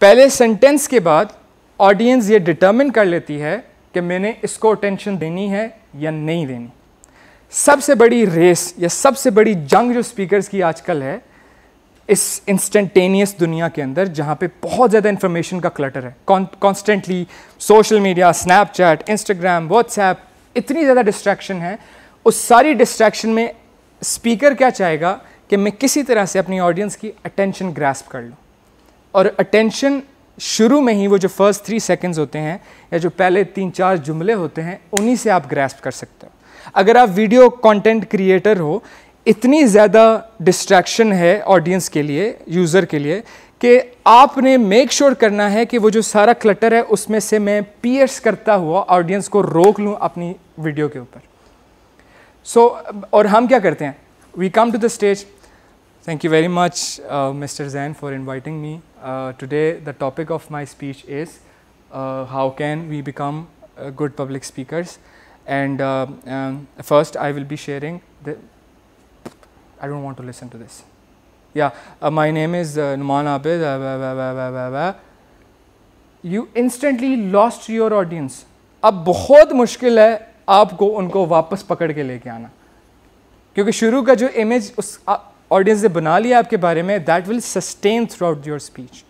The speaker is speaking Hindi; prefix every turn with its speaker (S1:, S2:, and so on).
S1: पहले सेंटेंस के बाद ऑडियंस ये डिटर्मिन कर लेती है कि मैंने इसको अटेंशन देनी है या नहीं देनी सबसे बड़ी रेस या सबसे बड़ी जंग जो स्पीकर्स की आजकल है इस इंस्टेंटेनियस दुनिया के अंदर जहाँ पे बहुत ज़्यादा इन्फॉर्मेशन का क्लटर है constantly social media Snapchat Instagram WhatsApp इतनी ज़्यादा डिस्ट्रैक्शन है उस सारी डिस्ट्रैक्शन में स्पीकर क्या चाहेगा कि मैं किसी तरह से अपनी ऑडियंस की अटेंशन ग्रैस्प कर लूँ और अटेंशन शुरू में ही वो जो फर्स्ट थ्री सेकंड्स होते हैं या जो पहले तीन चार जुमले होते हैं उन्हीं से आप ग्रैस्प कर सकते हो अगर आप वीडियो कंटेंट क्रिएटर हो इतनी ज़्यादा डिस्ट्रैक्शन है ऑडियंस के लिए यूज़र के लिए कि आपने मेक श्योर sure करना है कि वो जो सारा क्लटर है उसमें से मैं पियर्स करता हुआ ऑडियंस को रोक लूँ अपनी वीडियो के ऊपर सो so, और हम क्या करते हैं we come to the stage Thank you very much, uh, Mr. Zan, for inviting me. Uh, today, the topic of my speech is uh, how can we become uh, good public speakers? And uh, um, first, I will be sharing the. I don't want to listen to this. Yeah, uh, my name is uh, Numan Abid. You instantly lost your audience. अब बहुत मुश्किल है आपको उनको वापस पकड़ के लेके आना क्योंकि शुरू का जो इमेज उस ऑडियंस ने बना लिया आपके बारे में that will sustain throughout your speech